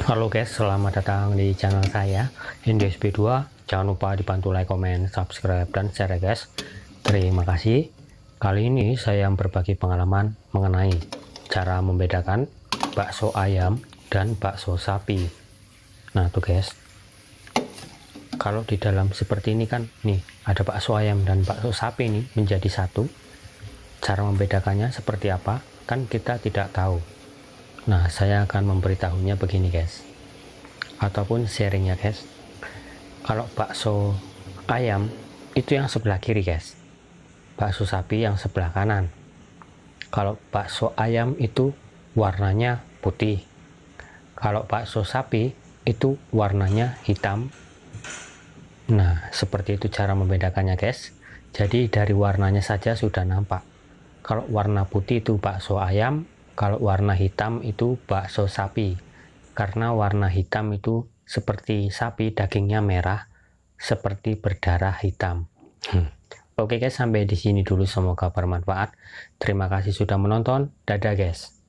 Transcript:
Halo guys, selamat datang di channel saya indospi 2 Jangan lupa dibantu like, comment, subscribe, dan share ya guys. Terima kasih. Kali ini saya berbagi pengalaman mengenai cara membedakan bakso ayam dan bakso sapi. Nah tuh guys, kalau di dalam seperti ini kan, nih ada bakso ayam dan bakso sapi nih menjadi satu. Cara membedakannya seperti apa? Kan kita tidak tahu Nah, saya akan memberitahunya begini, guys. Ataupun sharingnya, guys. Kalau bakso ayam itu yang sebelah kiri, guys. Bakso sapi yang sebelah kanan. Kalau bakso ayam itu warnanya putih. Kalau bakso sapi itu warnanya hitam. Nah, seperti itu cara membedakannya, guys. Jadi dari warnanya saja sudah nampak. Kalau warna putih itu bakso ayam, kalau warna hitam itu bakso sapi karena warna hitam itu seperti sapi dagingnya merah seperti berdarah hitam hmm. oke guys sampai di sini dulu semoga bermanfaat terima kasih sudah menonton dadah guys